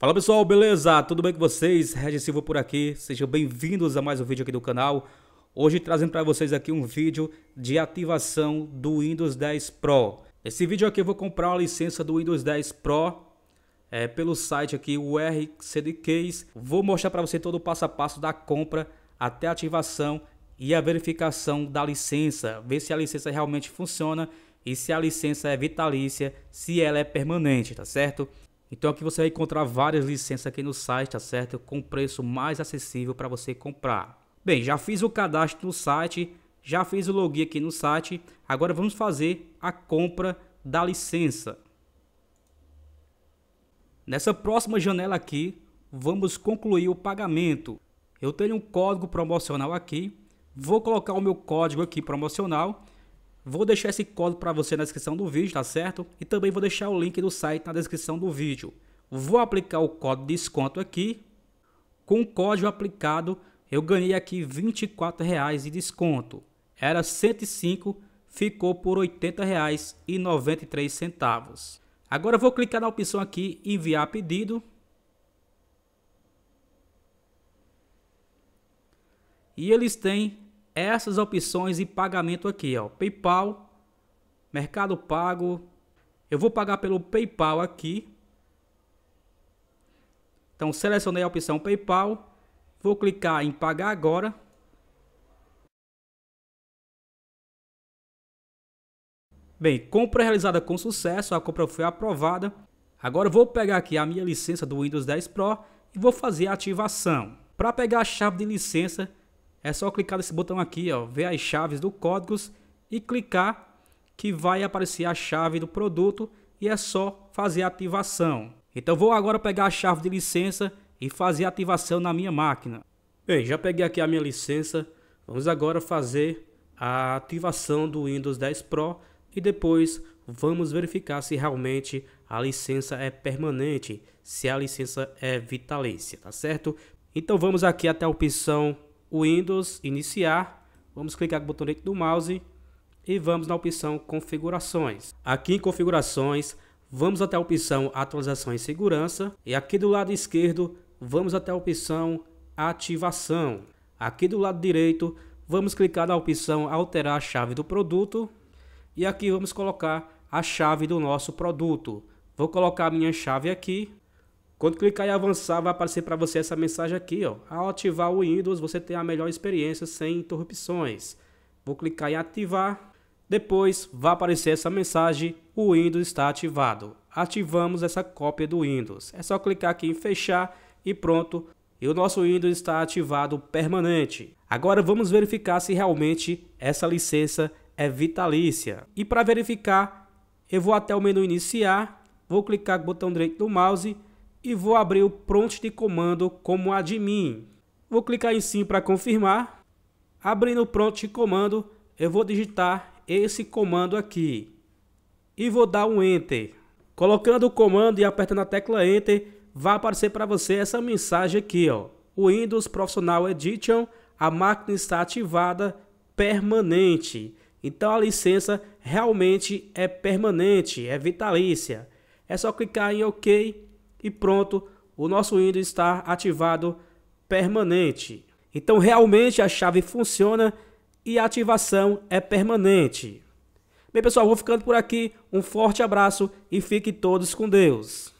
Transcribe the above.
Fala pessoal, beleza? Tudo bem com vocês? Regis Silva por aqui, sejam bem-vindos a mais um vídeo aqui do canal. Hoje trazendo para vocês aqui um vídeo de ativação do Windows 10 Pro. Nesse vídeo aqui eu vou comprar uma licença do Windows 10 Pro é, pelo site aqui URCDKs. Vou mostrar para você todo o passo a passo da compra até a ativação e a verificação da licença. Ver se a licença realmente funciona e se a licença é vitalícia, se ela é permanente, tá certo? Então aqui você vai encontrar várias licenças aqui no site, tá certo? Com preço mais acessível para você comprar. Bem, já fiz o cadastro no site, já fiz o login aqui no site. Agora vamos fazer a compra da licença. Nessa próxima janela aqui, vamos concluir o pagamento. Eu tenho um código promocional aqui. Vou colocar o meu código aqui promocional Vou deixar esse código para você na descrição do vídeo, tá certo? E também vou deixar o link do site na descrição do vídeo. Vou aplicar o código de desconto aqui. Com o código aplicado, eu ganhei aqui R$ de desconto. Era 105, ficou por R$ 80,93. Agora eu vou clicar na opção aqui enviar pedido. E eles têm essas opções de pagamento aqui, ó, PayPal, Mercado Pago. Eu vou pagar pelo PayPal aqui. Então selecionei a opção PayPal, vou clicar em pagar agora. Bem, compra realizada com sucesso, a compra foi aprovada. Agora vou pegar aqui a minha licença do Windows 10 Pro e vou fazer a ativação. Para pegar a chave de licença, é só clicar nesse botão aqui, ó, ver as chaves do códigos e clicar que vai aparecer a chave do produto e é só fazer a ativação. Então vou agora pegar a chave de licença e fazer a ativação na minha máquina. Bem, já peguei aqui a minha licença. Vamos agora fazer a ativação do Windows 10 Pro e depois vamos verificar se realmente a licença é permanente, se a licença é vitalícia, tá certo? Então vamos aqui até a opção Windows Iniciar, vamos clicar com o botão direito do mouse e vamos na opção Configurações. Aqui em Configurações, vamos até a opção Atualização e Segurança e aqui do lado esquerdo, vamos até a opção Ativação. Aqui do lado direito, vamos clicar na opção Alterar a chave do produto e aqui vamos colocar a chave do nosso produto. Vou colocar a minha chave aqui quando clicar em avançar, vai aparecer para você essa mensagem aqui, ó. Ao ativar o Windows, você tem a melhor experiência sem interrupções. Vou clicar em ativar. Depois vai aparecer essa mensagem, o Windows está ativado. Ativamos essa cópia do Windows. É só clicar aqui em fechar e pronto. E o nosso Windows está ativado permanente. Agora vamos verificar se realmente essa licença é vitalícia. E para verificar, eu vou até o menu iniciar, vou clicar com o botão direito do mouse e vou abrir o prompt de comando como admin. Vou clicar em sim para confirmar. Abrindo o prompt de comando, eu vou digitar esse comando aqui. E vou dar um enter. Colocando o comando e apertando a tecla enter, vai aparecer para você essa mensagem aqui, ó. Windows Professional Edition, a máquina está ativada permanente. Então a licença realmente é permanente, é vitalícia. É só clicar em OK e pronto, o nosso Windows está ativado permanente. Então realmente a chave funciona e a ativação é permanente. Bem pessoal, vou ficando por aqui. Um forte abraço e fiquem todos com Deus.